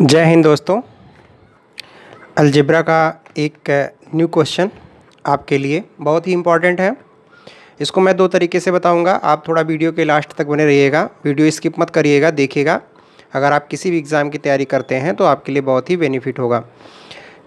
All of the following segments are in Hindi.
जय हिंद दोस्तों अलजिब्रा का एक न्यू क्वेश्चन आपके लिए बहुत ही इम्पॉर्टेंट है इसको मैं दो तरीके से बताऊंगा आप थोड़ा वीडियो के लास्ट तक बने रहिएगा वीडियो स्किप मत करिएगा देखिएगा अगर आप किसी भी एग्ज़ाम की तैयारी करते हैं तो आपके लिए बहुत ही बेनिफिट होगा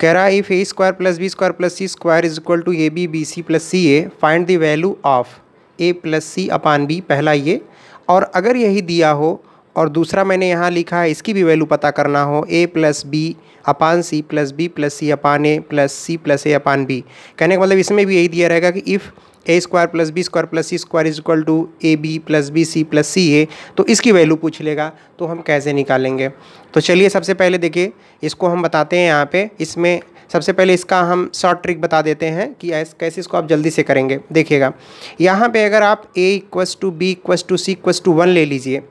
कह रहा है if A square plus B square plus C square is equal to A B B C plus C A find the value of A plus C upon B पहला ये और अगर यही दिया हो और दूसरा मैंने यहाँ लिखा है इसकी भी वैल्यू पता करना हो A plus B upon C plus B plus C upon A plus C plus A upon B कहने का मतलब इसमें भी यही दिया रहेगा कि if A square plus B square plus C square is equal to A B plus B C plus C A तो इसकी वैल्यू पूछ लेगा तो हम कैसे निकालेंगे तो चलिए सबसे पहले देखिए इसको हम बताते हैं यहाँ पे इसमें सबसे पहले इसका हम शॉर्ट ट्रिक बता देते हैं कि कैसे इसको आप जल्दी से करेंगे देखिएगा यहाँ पे अगर आप A equals to B equals to C equals to one ले लीजिए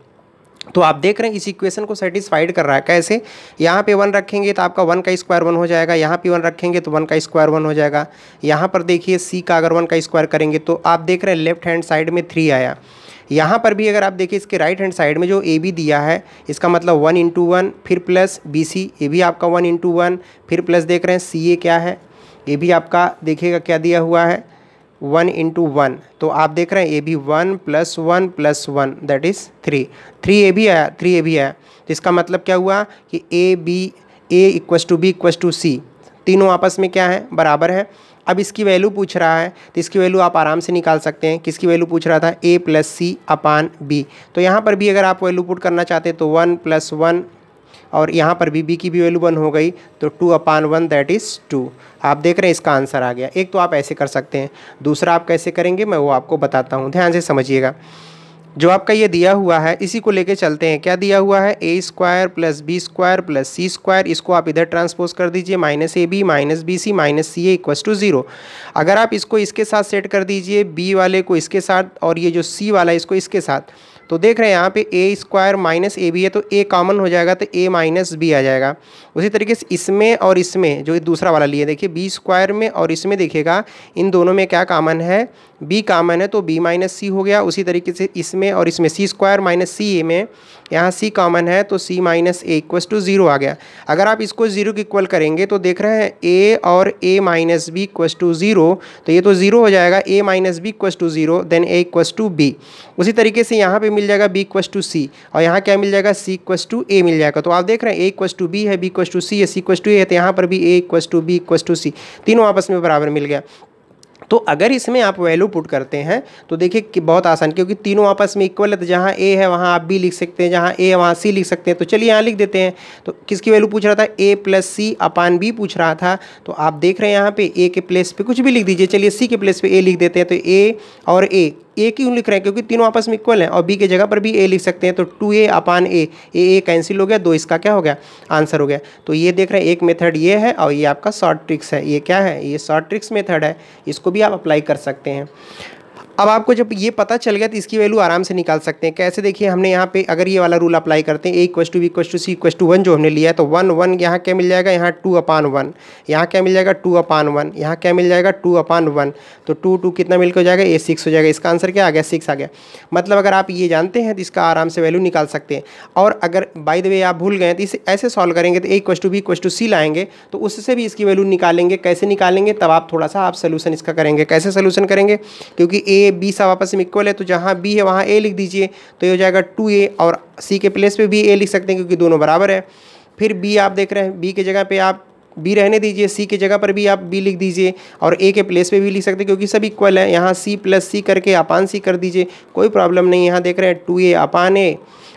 तो आप देख रहे हैं इस इक्वेशन को सेटिस्फाइड कर रहा है कैसे यहाँ पे वन रखेंगे तो आपका वन का स्क्वायर वन हो जाएगा यहाँ पे वन रखेंगे तो वन का स्क्वायर वन हो जाएगा यहाँ पर देखिए सी का अगर वन का स्क्वायर करेंगे तो आप देख रहे हैं लेफ्ट हैंड साइड में थ्री आया यहाँ पर भी अगर आप देखिए इसके राइट हैंड साइड में जो ए बी दिया है इसका मतलब वन इंटू वन फिर प्लस बी सी ये भी आपका वन इंटू वन फिर प्लस देख रहे हैं सी ए क्या है ये भी आपका देखिएगा क्या दिया हुआ है वन इंटू वन तो आप देख रहे हैं A B one plus one plus one that is three three A भी आया थ्री ए भी आया तो इसका मतलब क्या हुआ कि A B A equals to B equals to C तीनों आपस में क्या है बराबर है अब इसकी वैल्यू पूछ रहा है तो इसकी वैल्यू आप आराम से निकाल सकते हैं किसकी वैल्यू पूछ रहा था ए प्लस सी अपान बी तो यहाँ पर भी अगर आप वैल्यू पुट करना चाहते तो वन प्लस वन और यहाँ पर बी बी की भी वैल्यू वन हो गई तो two upon one that is two आप देख रहे हैं इसका आंसर आ गया एक तो आप ऐसे कर सकते हैं दूसरा आप कैसे करेंगे मैं वो आपको बताता हूँ ध्यान से समझिएगा जो आपका ये दिया हुआ है इसी को लेके चलते हैं क्या दिया हुआ है A square plus B square plus C square इसको आप इधर ट्रांसपोज कर दीजिए minus A B minus B C minus C A equal to zero अगर आप इसको इसके साथ सेट कर दीजिए बी वाले को इसके साथ और ये जो सी वाला है इसको इसके साथ तो देख रहे हैं यहाँ पे A square minus A B है तो ए कॉमन हो जाएगा तो ए माइनस बी आ जाएगा उसी तरीके से इसमें और इसमें जो दूसरा वाला लिए देखिए बी स्क्वायर में और इसमें देखिएगा इन दोनों में क्या कॉमन है बी कॉमन है तो बी माइनस सी हो गया उसी तरीके से इसमें और इसमें सी स्क्वायर माइनस सी ए में यहाँ सी कॉमन है तो C minus A equals to zero आ गया अगर आप इसको ज़ीरो के इक्वल करेंगे तो देख रहे हैं ए और A minus B equals to zero तो ये तो ज़ीरो हो जाएगा A minus B equals to zero then A equals to B उसी तरीके से यहाँ पे मिल जाएगा बी इक्वस टू सी और यहाँ क्या मिल जाएगा सी इक्वस टू ए मिल जाएगा तो आप देख रहे हैं ए इक्वस टू बी है बी इक्वस टू सी है सी इक्वस टू ए है तो यहाँ पर भी A equals to B equals to C तीनों आपस में बराबर मिल गया तो अगर इसमें आप वैल्यू पुट करते हैं तो देखिए कि बहुत आसान क्योंकि तीनों आपस में इक्वल है तो जहाँ ए है वहाँ आप बी लिख सकते हैं जहाँ ए है वहाँ सी लिख सकते हैं तो चलिए यहाँ लिख देते हैं तो किसकी वैल्यू पूछ रहा था ए प्लस सी अपान बी पूछ रहा था तो आप देख रहे हैं यहाँ पे ए के प्लेस पे कुछ भी लिख दीजिए चलिए सी के प्लेस पे ए लिख देते हैं तो ए और ए ए क्यों लिख रहे हैं क्योंकि तीनों आपस में इक्वल हैं और बी की जगह पर भी ए लिख सकते हैं तो to A upon A A A cancel हो गया दो इसका क्या हो गया आंसर हो गया तो ये देख रहे हैं एक मेथड ये है और ये आपका शॉर्ट ट्रिक्स है ये क्या है ये शॉर्ट ट्रिक्स मेथड है इसको भी आप अप्लाई कर सकते हैं अब आपको जब ये पता चल गया तो इसकी वैल्यू आराम से निकाल सकते हैं कैसे देखिए हमने यहाँ पे अगर ये वाला रूल अप्लाई करते हैं A equals to B equals to C equals to one जो हमने लिया है तो वन वन यहाँ क्या मिल जाएगा यहाँ टू अपान वन यहाँ क्या मिल जाएगा टू अपान वन यहाँ क्या मिल जाएगा टू अपान वन तो टू टू कितना मिलकर हो जाएगा ए सिक्स हो जाएगा इसका आंसर क्या आ गया सिक्स आ गया मतलब अगर आप ये जानते हैं तो इसका आराम से वैल्यू निकाल सकते हैं और अगर बाई द वे आप भूल गए तो इसे ऐसे सॉल्व करेंगे तो A equals to B equals to C लाएंगे तो उससे भी इसकी वैल्यू निकालेंगे कैसे निकालेंगे तब आप थोड़ा सा आप सोल्यूशन इसका करेंगे कैसे सोल्यूशन करेंगे क्योंकि ए बी सब आपस में इक्वल है तो जहाँ बी है वहाँ ए लिख दीजिए तो ये हो जाएगा टू ए और सी के प्लेस पे भी ए लिख सकते हैं क्योंकि दोनों बराबर है फिर बी आप देख रहे हैं बी की जगह पे आप बी रहने दीजिए सी की जगह पर भी आप बी लिख दीजिए और ए के प्लेस पे भी लिख सकते हैं क्योंकि सब इक्वल है यहाँ सी प्लस सी करके अपान सी कर दीजिए कोई प्रॉब्लम नहीं यहाँ देख रहे हैं टू ए अपान ए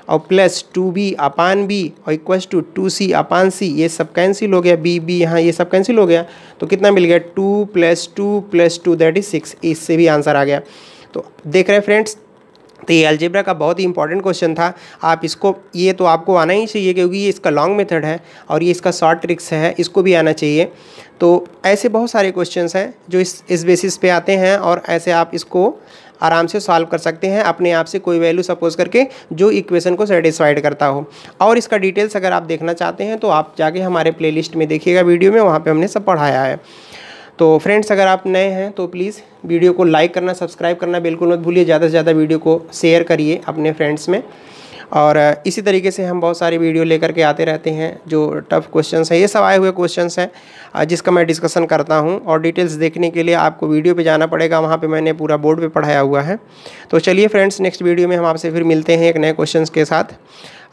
और plus two B upon B और इक्व टू टू सी अपान सी ये सब कैंसिल हो गया बी बी यहाँ ये सब कैंसिल हो गया तो कितना मिल गया two plus two plus two that is six इससे भी आंसर आ गया तो देख रहे हैं फ्रेंड्स तो ये अल्जेब्रा का बहुत ही इंपॉर्टेंट क्वेश्चन था आप इसको ये तो आपको आना ही चाहिए क्योंकि ये इसका लॉन्ग मेथड है और ये इसका शॉर्ट ट्रिक्स है इसको भी आना चाहिए तो ऐसे बहुत सारे क्वेश्चन हैं जो इस इस बेसिस पे आते हैं और ऐसे आप इसको आराम से सॉल्व कर सकते हैं अपने आप से कोई वैल्यू सपोज करके जो इक्वेशन को सेटिस्फाइड करता हो और इसका डिटेल्स अगर आप देखना चाहते हैं तो आप जाके हमारे प्ले में देखिएगा वीडियो में वहाँ पर हमने सब पढ़ाया है तो फ्रेंड्स अगर आप नए हैं तो प्लीज़ वीडियो को लाइक करना सब्सक्राइब करना बिल्कुल मत भूलिए ज़्यादा से ज़्यादा वीडियो को शेयर करिए अपने फ्रेंड्स में और इसी तरीके से हम बहुत सारी वीडियो लेकर के आते रहते हैं जो टफ क्वेश्चंस हैं ये सब आए हुए क्वेश्चंस हैं जिसका मैं डिस्कशन करता हूँ और डिटेल्स देखने के लिए आपको वीडियो पे जाना पड़ेगा वहाँ पे मैंने पूरा बोर्ड पे पढ़ाया हुआ है तो चलिए फ्रेंड्स नेक्स्ट वीडियो में हम आपसे फिर मिलते हैं एक नए क्वेश्चन के साथ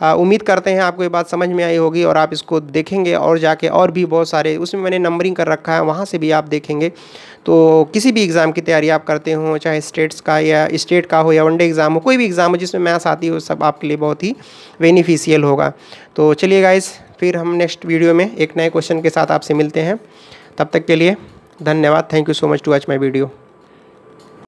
उम्मीद करते हैं आपको ये बात समझ में आई होगी और आप इसको देखेंगे और जाके और भी बहुत सारे उसमें मैंने नंबरिंग कर रखा है वहाँ से भी आप देखेंगे तो किसी भी एग्ज़ाम की तैयारी आप करते हो चाहे स्टेट्स का या स्टेट का हो या वनडे एग्ज़ाम हो कोई भी एग्ज़ाम हो जिसमें मैथ्स आती हो सब आपके लिए बहुत ही बेनिफिशियल होगा तो चलिए गाइज़ फिर हम नेक्स्ट वीडियो में एक नए क्वेश्चन के साथ आपसे मिलते हैं तब तक के लिए धन्यवाद thank you so much to watch my video